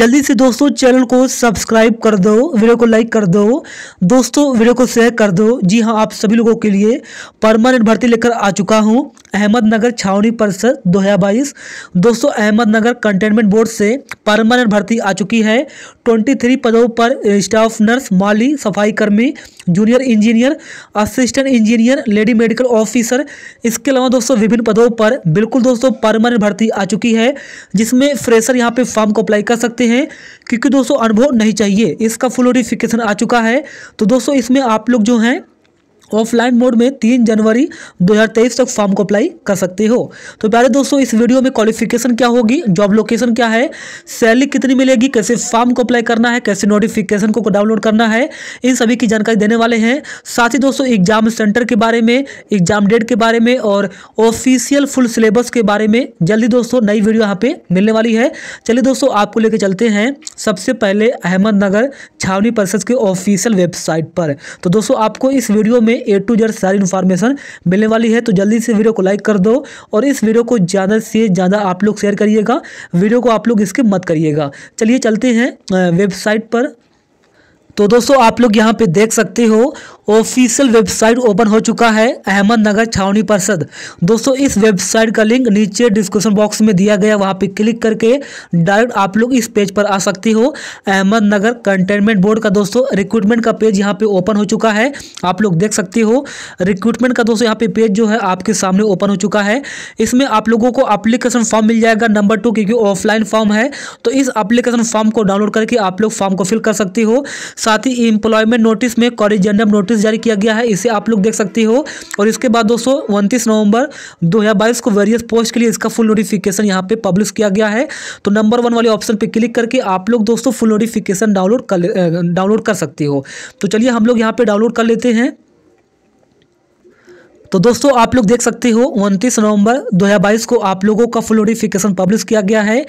जल्दी से दोस्तों चैनल को सब्सक्राइब कर दो वीडियो को लाइक कर दो दोस्तों वीडियो को शेयर कर दो जी हाँ आप सभी लोगों के लिए परमानेंट भर्ती लेकर आ चुका हूँ अहमदनगर छावनी परिषद दो हज़ार बाईस दोस्तों अहमदनगर कंटेनमेंट बोर्ड से परमानेंट भर्ती आ चुकी है ट्वेंटी थ्री पदों पर स्टाफ नर्स माली सफाईकर्मी junior engineer assistant engineer lady medical officer इसके अलावा दोस्तों विभिन्न पदों पर बिल्कुल दोस्तों परमानेंट भर्ती आ चुकी है जिसमें फ्रेशर यहाँ पे फॉर्म को अप्लाई कर सकते सकते हैं क्योंकि दोस्तों अनुभव नहीं चाहिए इसका फ्लोरिफिकेशन आ चुका है तो दोस्तों इसमें आप लोग जो हैं ऑफलाइन मोड में तीन जनवरी 2023 तक फॉर्म को अप्लाई कर सकते हो तो प्यारे दोस्तों इस वीडियो में क्वालिफिकेशन क्या होगी जॉब लोकेशन क्या है सैलरी कितनी मिलेगी कैसे फॉर्म को अप्लाई करना है कैसे नोटिफिकेशन को डाउनलोड करना है इन सभी की जानकारी देने वाले हैं साथ ही दोस्तों एग्जाम सेंटर के बारे में एग्जाम डेट के बारे में और ऑफिशियल फुल सिलेबस के बारे में जल्दी दोस्तों नई वीडियो यहाँ पे मिलने वाली है चलिए दोस्तों आपको लेकर चलते हैं सबसे पहले अहमदनगर छावनी परिषद के ऑफिशियल वेबसाइट पर तो दोस्तों आपको इस वीडियो में ए टू जेड सारी इन्फॉर्मेशन मिलने वाली है तो जल्दी से वीडियो को लाइक कर दो और इस वीडियो को ज़्यादा से ज़्यादा आप लोग शेयर करिएगा वीडियो को आप लोग स्किप मत करिएगा चलिए चलते हैं वेबसाइट पर तो दोस्तों आप लोग यहाँ पे देख सकते हो ऑफिशियल वेबसाइट ओपन हो चुका है अहमदनगर छावनी परिषद दोस्तों इस वेबसाइट का लिंक नीचे डिस्क्रिप्शन बॉक्स में दिया गया वहाँ पे क्लिक करके डायरेक्ट आप लोग इस पेज पर आ सकती हो अहमदनगर कंटेनमेंट बोर्ड का दोस्तों रिक्रूटमेंट का पेज यहाँ पे ओपन हो चुका है आप लोग देख सकते हो रिक्रूटमेंट का दोस्तों यहाँ पे पेज जो है आपके सामने ओपन हो चुका है इसमें आप लोगों को अप्लीकेशन फॉर्म मिल जाएगा नंबर टू क्योंकि ऑफलाइन फॉर्म है तो इस अप्लीकेशन फॉर्म को डाउनलोड करके आप लोग फॉर्म को फिल कर सकते हो साथ ही इंप्लॉयमेंट नोटिस में कॉरिजेंडम नोटिस नोटिस जारी किया गया है इसे आप लोग देख सकते हो और इसके बाद दोस्तों उनतीस नवंबर दो को वेरियस पोस्ट के लिए इसका फुल नोटिफिकेशन यहाँ पे पब्लिश किया गया है तो नंबर वन वाले ऑप्शन पर क्लिक करके आप लोग दोस्तों फुल नोटिफिकेशन डाउनलोड कर डाउनलोड कर सकते हो तो चलिए हम लोग यहाँ पर डाउनलोड कर लेते हैं तो दोस्तों आप लोग देख सकते हो उनतीस नवंबर 2022 को आप लोगों का फुल नोटिफिकेशन पब्लिश किया गया है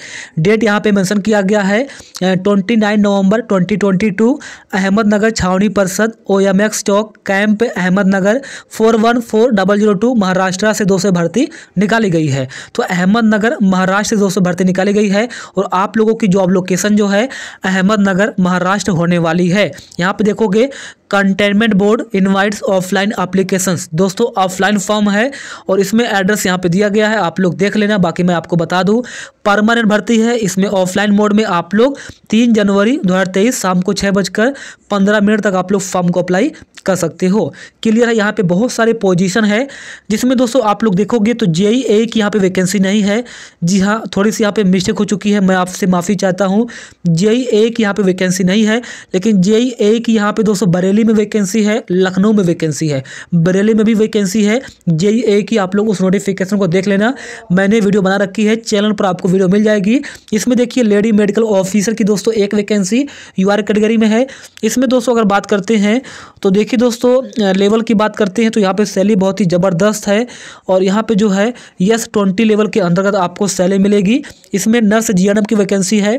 डेट यहाँ पे मेंशन किया गया है 29 नवंबर 2022 अहमदनगर छावनी परिषद ओ एम एक्स चौक camp Ahmednagar four one four double zero two Maharashtra से दो से भर्ती निकाली गई है तो अहमदनगर महाराष्ट्र से दो से भर्ती निकाली गई है और आप लोगों की जॉब लोकेशन जो है अहमदनगर महाराष्ट्र होने वाली है यहाँ पे देखोगे cantonment board invites offline application दोस्तों ऑफलाइन फॉर्म है और इसमें एड्रेस यहाँ पे दिया गया है आप लोग देख लेना बाकी मैं आपको बता दूँ परमानेंट भर्ती है इसमें ऑफलाइन मोड में आप लोग तीन जनवरी दो शाम को छः बजकर पंद्रह मिनट तक आप लोग फॉर्म को अप्लाई कर सकते हो क्लियर है यहाँ पे बहुत सारे पोजीशन है जिसमें दोस्तों आप लोग देखोगे तो जे ए की यहाँ पे वैकेंसी नहीं है जी हाँ थोड़ी सी यहाँ पे मिस्टेक हो चुकी है मैं आपसे माफ़ी चाहता हूँ जे ए की यहाँ पे वैकेंसी नहीं है लेकिन जे ए की यहाँ पे दोस्तों बरेली में वैकेंसी है लखनऊ में वैकेंसी है बरेली में भी वैकेंसी है जे ए की आप लोग उस नोटिफिकेशन को देख लेना मैंने वीडियो बना रखी है चैनल पर आपको वीडियो मिल जाएगी इसमें देखिए लेडी मेडिकल ऑफिसर की दोस्तों एक वैकेंसी यू कैटेगरी में है इसमें दोस्तों अगर बात करते हैं तो देखिए देखिए दोस्तों लेवल की बात करते हैं तो यहाँ पे सैली बहुत ही ज़बरदस्त है और यहाँ पे जो है यस ट्वेंटी लेवल के अंतर्गत आपको सैली मिलेगी इसमें नर्स जी की वैकेंसी है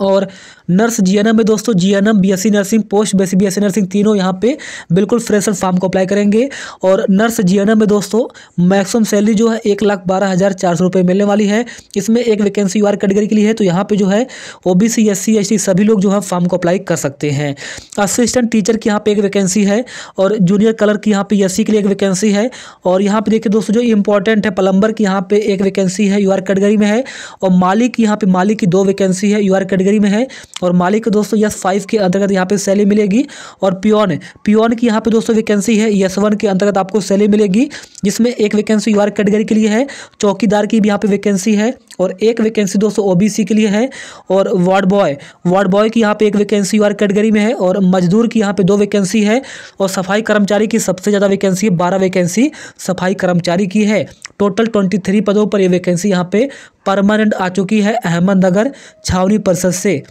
और नर्स जीएनएम में दोस्तों GNM BSc nursing post basic BSc nursing तीनों यहाँ पे बिल्कुल फ्रेशर फार्म को अप्लाई करेंगे और नर्स जीएनएम में दोस्तों मैक्सिमम सैलरी जो है एक लाख बारह हज़ार चार सौ रुपये मिलने वाली है इसमें एक वैकेंसी यू कैटेगरी के लिए है तो यहाँ पे जो है O B C S C S T सभी लोग जो है फॉर्म को अप्लाई कर सकते हैं असिस्टेंट टीचर की यहाँ पे एक वैकेंसी है और जूनियर कलर की यहाँ पे एस के लिए एक वैकेंसी है और यहाँ पे देखिए दोस्तों जो इंपॉर्टेंट है प्लम्बर की यहाँ पे एक वैकेंसी है यू कैटेगरी में है और मालिक यहाँ पे मालिक की दो वैकेंसी है यू कैटेगरी कैटेगरी में है और मालिक को दोस्तों यस फाइव के अंतर्गत यहाँ पे सैली मिलेगी और पियोन पियोन की यहाँ पे दोस्तों वैकेंसी है यस वन के अंतर्गत आपको सैली मिलेगी जिसमें एक वैकेंसी यू कैटेगरी के लिए है चौकीदार की भी यहाँ पे वैकेंसी है और एक वैकेंसी दोस्तों ओ के लिए है और वार्ड बॉय वार्ड बॉय की यहाँ पर एक वैकेंसी यू कैटेगरी में है और मजदूर की यहाँ पर दो वैकेंसी है और सफाई कर्मचारी की सबसे ज़्यादा वैकेंसी है बारह वैकेंसी सफाई कर्मचारी की है टोटल ट्वेंटी थ्री पदों पर ये वैकेंसी यहाँ पे परमानेंट आ चुकी है अहमदनगर छावनी परिषद से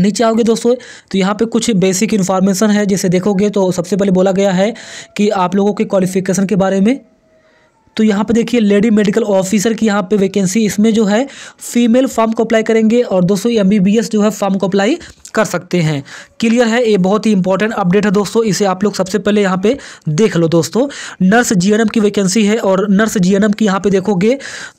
नीचे आओगे दोस्तों तो यहाँ पे कुछ बेसिक इन्फॉर्मेशन है जैसे देखोगे तो सबसे पहले बोला गया है कि आप लोगों के क्वालिफिकेशन के बारे में तो यहाँ पे देखिए लेडी मेडिकल ऑफिसर की यहाँ पे वैकेंसी इसमें जो है फीमेल फॉर्म को अप्लाई करेंगे और दोस्तों एम जो है फॉर्म को अप्लाई कर सकते हैं क्लियर है ये बहुत ही इंपॉर्टेंट अपडेट है दोस्तों इसे आप लोग सबसे पहले यहाँ पे देख लो दोस्तों नर्स जी की वैकेंसी है और नर्स जी की यहाँ पे देखोगे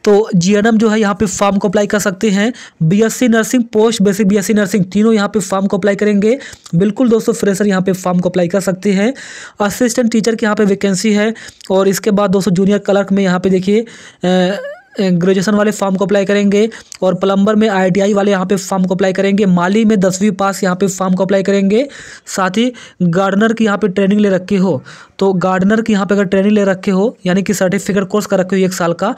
तो जी जो है यहाँ पे फॉर्म को अप्लाई कर सकते हैं B nursing post basic B nursing तीनों यहाँ पे फॉर्म को अप्लाई करेंगे बिल्कुल दोस्तों फ्रेशर यहाँ पे फॉर्म को अप्लाई कर सकते हैं असिस्टेंट टीचर की यहाँ पे वैकेंसी है और इसके बाद दोस्तों जूनियर क्लर्क में यहाँ पे देखिए ग्रेजुएशन वाले फॉर्म को अप्लाई करेंगे और प्लम्बर में आईटीआई वाले यहाँ पे फॉर्म को अप्लाई करेंगे माली में दसवीं पास यहाँ पे फॉर्म को अप्लाई करेंगे साथ ही गार्डनर की यहाँ पे ट्रेनिंग ले रखी हो तो गार्डनर की यहाँ पे अगर ट्रेनिंग ले रखे हो यानी कि सर्टिफिकेट कोर्स कर रखे हो एक साल का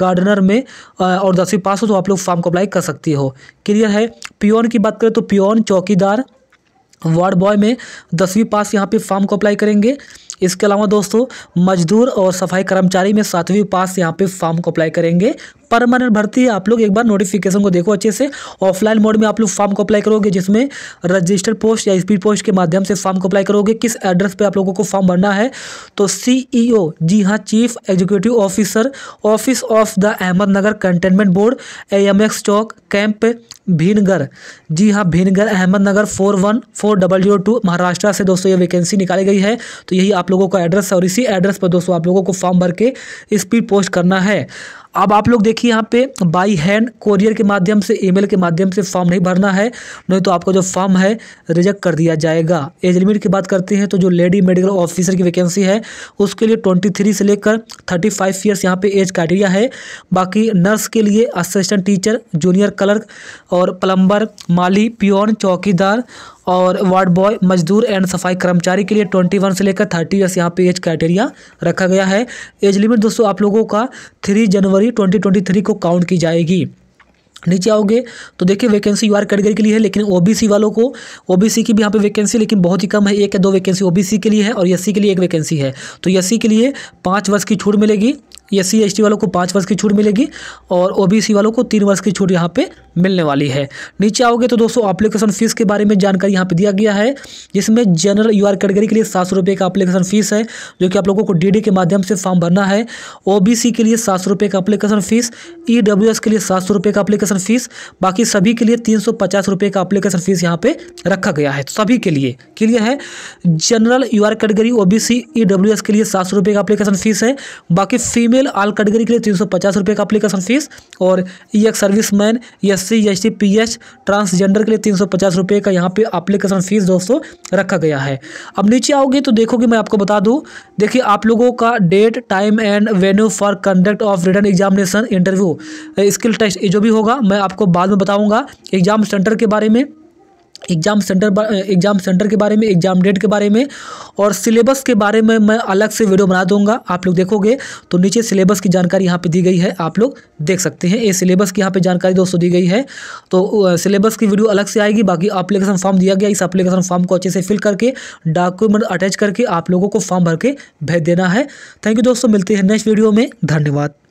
गार्डनर में और दसवीं पास हो तो आप लोग फॉर्म को अप्लाई कर सकती हो क्लियर है पियोन की बात करें तो पियोन चौकीदार वार्ड बॉय में दसवीं पास यहाँ पे फॉर्म को अप्लाई करेंगे इसके अलावा दोस्तों मजदूर और सफाई कर्मचारी में सातवीं पास यहाँ पे फॉर्म को अप्लाई करेंगे परमानेंट भर्ती है आप लोग एक बार नोटिफिकेशन को देखो अच्छे से ऑफलाइन मोड में आप लोग फॉर्म को अप्लाई करोगे जिसमें रजिस्टर पोस्ट या स्पीड पोस्ट के माध्यम से फॉर्म को अप्लाई करोगे किस एड्रेस पे आप लोगों को फॉर्म भरना है तो सीईओ e जी हाँ chief executive officer office of the Ahmednagar cantonment board X चौक कैंप भीनगर जी हाँ Bhingar Ahmednagar four one four double zero two Maharashtra से दोस्तों ये वैकेंसी निकाली गई है तो यही आप आप लोगों का एड्रेस और इसी एड्रेस पर दोस्तों आप लोगों को फॉर्म भर के स्पीड पोस्ट करना है अब आप लोग देखिए यहाँ पे बाई हैंड कोरियर के माध्यम से ईमेल के माध्यम से फॉर्म नहीं भरना है नहीं तो आपका जो फॉर्म है रिजेक्ट कर दिया जाएगा एज लिमिट की बात करते हैं तो जो लेडी मेडिकल ऑफिसर की वैकेंसी है उसके लिए ट्वेंटी थ्री से लेकर थर्टी फाइव ईयर्स यहाँ पे एज क्राइटेरिया है बाकी नर्स के लिए असिस्टेंट टीचर जूनियर क्लर्क और प्लम्बर माली प्योन चौकीदार और वार्ड बॉय मजदूर एंड सफाई कर्मचारी के लिए ट्वेंटी वन से लेकर थर्टी ईयर्स यहाँ पे एज क्राइटेरिया रखा गया है एज लिमिट दोस्तों आप लोगों का three January twenty twenty three को काउंट की जाएगी नीचे आओगे तो देखिए वैकेंसी यू आर कैटेगरी के लिए है लेकिन ओबीसी वालों को ओबीसी की भी यहाँ पे वैकेंसी लेकिन बहुत ही कम है एक या दो वैकेंसी ओबीसी के लिए है और एससी e के लिए एक वैकेंसी है तो एससी e के लिए पाँच वर्ष की छूट मिलेगी एस सी वालों को पाँच वर्ष की छूट मिलेगी और ओ वालों को तीन वर्ष की छूट यहाँ पे मिलने वाली है नीचे आओगे तो दोस्तों अप्लीकेशन फ़ीस के बारे में जानकारी यहाँ पे दिया गया है जिसमें जनरल यू आर कैटेगरी के लिए सात सौ का एप्लीकेशन फ़ीस है जो कि आप लोगों को डी के माध्यम से फॉर्म भरना है ओ के लिए सात सौ का अप्लीकेशन फ़ीस ई के लिए सात सौ का अप्लीकेशन फ़ीस बाकी सभी के लिए तीन सौ का अप्लीकेशन फ़ीस यहाँ पर रखा गया है तो सभी के लिए क्लियर है general U R category O B के लिए सात सौ का अप्लीकेशन फ़ीस है बाकी फीमेल फीमेल आल कैटेगरी के लिए तीन सौ का अप्लीकेशन फीस और ई ex serviceman S C S T P H transgender के लिए तीन सौ का यहाँ पे अप्लीकेशन फ़ीस दोस्तों रखा गया है अब नीचे आओगे तो देखोगे मैं आपको बता दूँ देखिए आप लोगों का date time and venue for conduct of written examination interview skill test जो भी होगा मैं आपको बाद में बताऊँगा एग्जाम सेंटर के बारे में एग्ज़ाम सेंटर एग्ज़ाम सेंटर के बारे में एग्ज़ाम डेट के बारे में और सिलेबस के बारे में मैं अलग से वीडियो बना दूंगा आप लोग देखोगे तो नीचे सिलेबस की जानकारी यहाँ पे दी गई है आप लोग देख सकते हैं ये सिलेबस की यहाँ पे जानकारी दोस्तों दी गई है तो सिलेबस की वीडियो अलग से आएगी बाकी अप्लीकेशन फॉर्म दिया गया इस अप्लीकेशन फॉर्म को अच्छे से फिल करके डॉक्यूमेंट अटैच करके आप लोगों को फॉर्म भर के भेज देना है थैंक यू दोस्तों मिलते हैं नेक्स्ट वीडियो में धन्यवाद